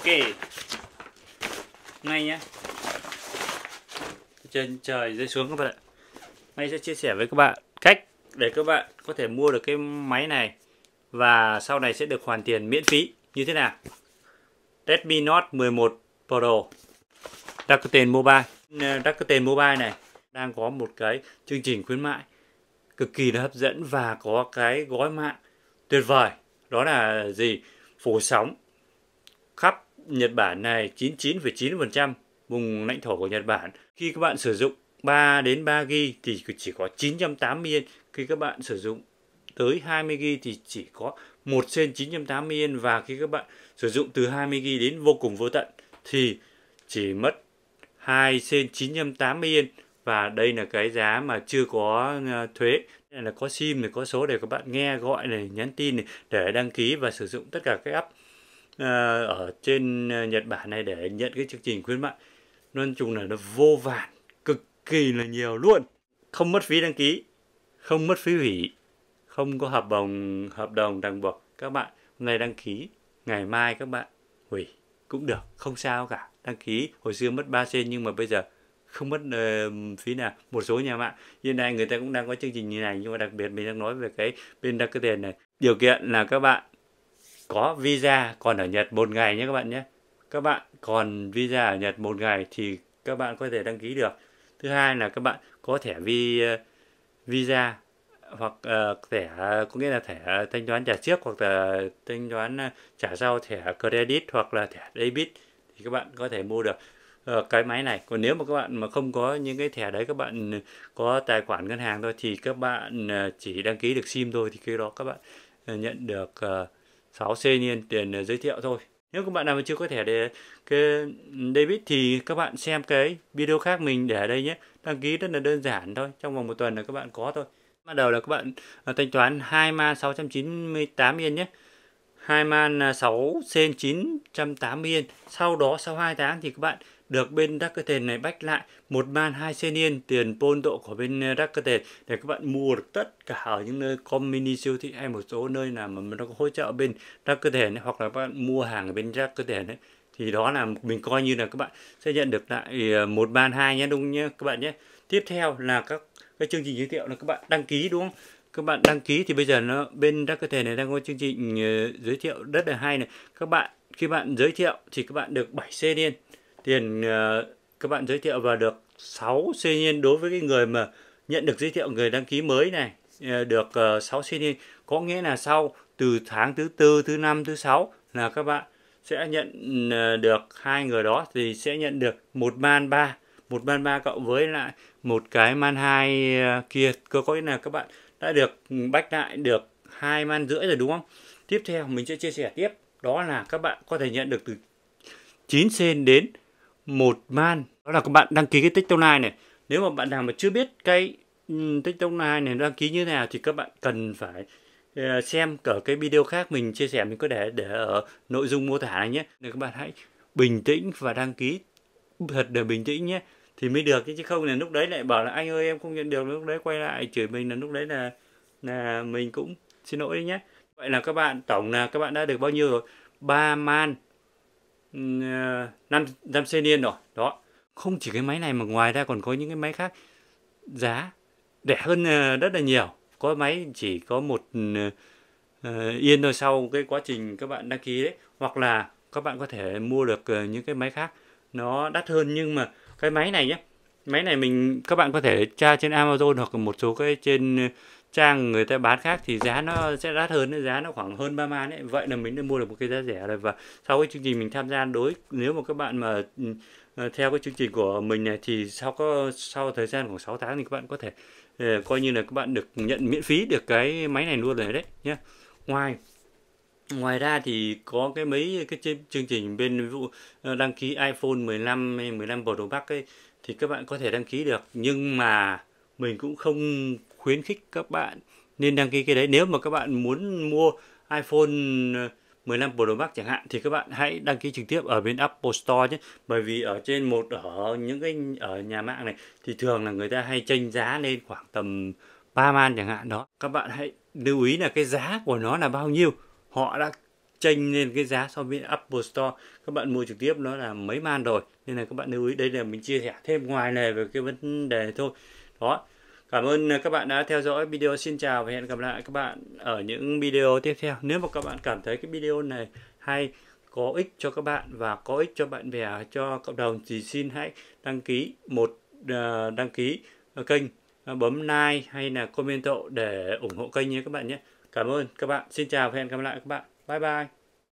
ok ngay nhé. trên trời rơi xuống các bạn ạ ngay sẽ chia sẻ với các bạn cách để các bạn có thể mua được cái máy này và sau này sẽ được hoàn tiền miễn phí như thế nào Redmi Note 11 Pro Rakuten Mobile Rakuten Mobile này đang có một cái chương trình khuyến mại cực kỳ là hấp dẫn và có cái gói mạng tuyệt vời đó là gì phủ sóng khắp Nhật Bản này 99,9% vùng lãnh thổ của Nhật Bản. Khi các bạn sử dụng 3 đến 3 g thì chỉ có 980 yên. Khi các bạn sử dụng tới 20 g thì chỉ có 1 trên 980 yên và khi các bạn sử dụng từ 20 g đến vô cùng vô tận thì chỉ mất 2 trên 980 yên và đây là cái giá mà chưa có à, thuế Nên là có sim này có số để các bạn nghe gọi này nhắn tin này để đăng ký và sử dụng tất cả các app Ờ, ở trên ờ, Nhật Bản này để nhận cái chương trình khuyến mại nói chung là nó vô vàn cực kỳ là nhiều luôn không mất phí đăng ký không mất phí hủy không có hợp đồng hợp đồng ràng buộc các bạn hôm nay đăng ký ngày mai các bạn hủy cũng được không sao cả đăng ký hồi xưa mất 3 sen nhưng mà bây giờ không mất uh, phí nào một số nhà mạng hiện nay người ta cũng đang có chương trình như này nhưng mà đặc biệt mình đang nói về cái bên đặt ký tiền này điều kiện là các bạn có visa còn ở Nhật một ngày nhé các bạn nhé các bạn còn visa ở Nhật một ngày thì các bạn có thể đăng ký được thứ hai là các bạn có thẻ vi visa hoặc uh, thẻ có nghĩa là thẻ thanh toán trả trước hoặc là thanh toán ờ, trả sau thẻ credit hoặc là thẻ debit thì các bạn có thể mua được ờ, cái máy này còn nếu mà các bạn mà không có những cái thẻ đấy các bạn có tài khoản ngân hàng thôi thì các bạn chỉ đăng ký được sim thôi thì khi đó các bạn nhận được uh, 6C niên tiền ờ, giới thiệu thôi nếu các bạn nào mà chưa có thẻ để cái debit thì các bạn xem cái video khác mình để ở đây nhé đăng ký rất là đơn giản thôi trong vòng một tuần là các bạn có thôi ban đầu là các bạn ờ, thanh toán 2 ma 698 yên nhé hai man 6 sen 980 yên. Sau đó sau 2 tháng thì các bạn được bên Rakuten này bách lại một man 2 sen yên tiền pôn độ của bên Rakuten để các bạn mua được tất cả ở những nơi com mini siêu thị hay một số nơi nào mà nó có hỗ trợ bên Rakuten ấy, hoặc là các bạn mua hàng ở bên Rakuten ấy thì đó là mình coi như là các bạn sẽ nhận được lại ờ, một ban hai nhé đúng nhé các bạn nhé tiếp theo là các cái chương trình giới thiệu là các bạn đăng ký đúng không các bạn đăng ký thì bây giờ nó bên đắc cơ thể này đang có chương trình ờ, giới thiệu đất là hay này các bạn khi bạn giới thiệu thì các bạn được 7 c niên tiền ờ, các bạn giới thiệu và được 6 c niên đối với cái người mà nhận được giới thiệu người đăng ký mới này ờ, được 6 c niên có nghĩa là sau từ tháng thứ tư thứ năm thứ sáu là các bạn sẽ nhận được hai người đó thì sẽ nhận được một man ba một man ba cộng với lại một cái man hai kia cơ có là các bạn đã được bách lại được hai man rưỡi rồi đúng không tiếp theo mình sẽ chia sẻ tiếp đó là các bạn có thể nhận được từ 9 sen đến một man đó là các bạn đăng ký cái tích tông này này nếu mà bạn nào mà chưa biết cái tích tông này này đăng ký như thế nào thì các bạn cần phải ờ, xem ở cái video khác mình chia sẻ mình có để để ở nội dung mô tả này nhé nên các bạn hãy bình tĩnh và đăng ký thật để bình tĩnh nhé thì mới được chứ không là lúc đấy lại bảo là anh ơi em không nhận được lúc đấy quay lại chửi mình là lúc đấy là là mình cũng xin lỗi nhé vậy là các bạn tổng là các bạn đã được bao nhiêu rồi ba man ừ, à, năm năm xe niên rồi đó không chỉ cái máy này mà ngoài ra còn có những cái máy khác giá rẻ hơn à, rất là nhiều có máy chỉ có một ừ, à, yên thôi sau cái quá trình các bạn đăng ký đấy hoặc là các bạn có thể mua được ờ, những cái máy khác nó đắt hơn nhưng mà cái máy này nhé máy này mình các bạn có thể tra trên Amazon hoặc một số cái trên ờ, trang người ta bán khác thì giá nó sẽ đắt hơn giá nó khoảng hơn 3 man ấy vậy là mình đã mua được một cái giá rẻ rồi và sau cái chương trình mình tham gia đối nếu mà các bạn mà ừ, ờ, theo cái chương trình của mình này thì sau có sau thời gian khoảng 6 tháng thì các bạn có thể ờ, coi như là các bạn được nhận miễn phí được cái máy này luôn rồi đấy nhé ngoài ngoài ra thì có cái mấy cái chương trình bên ví dụ ờ, đăng ký iPhone 15 hay 15 Pro Max ấy thì các bạn có thể đăng ký được nhưng mà mình cũng không khuyến khích các bạn nên đăng ký cái đấy nếu mà các bạn muốn mua iPhone 15 ờ, Pro Max chẳng hạn thì các bạn hãy đăng ký trực tiếp ở bên Apple Store nhé bởi vì ở trên một ở những cái ở nhà mạng này thì thường là người ta hay chênh giá lên khoảng tầm 3 man chẳng hạn đó các bạn hãy lưu ý là cái giá của nó là bao nhiêu họ đã tranh lên cái giá so với Apple Store các bạn mua trực tiếp nó là mấy man rồi nên là các bạn lưu ý đây là mình chia sẻ thêm ngoài này về cái vấn đề thôi đó cảm ơn các bạn đã theo dõi video xin chào và hẹn gặp lại các bạn ở những video tiếp theo nếu mà các bạn cảm thấy cái video này hay có ích cho các bạn và có ích cho bạn bè cho cộng đồng thì xin hãy đăng ký một ờ, đăng ký kênh bấm like hay là comment hộ để ủng hộ kênh nhé các bạn nhé Cảm ơn các bạn. Xin chào và hẹn gặp lại các bạn. Bye bye.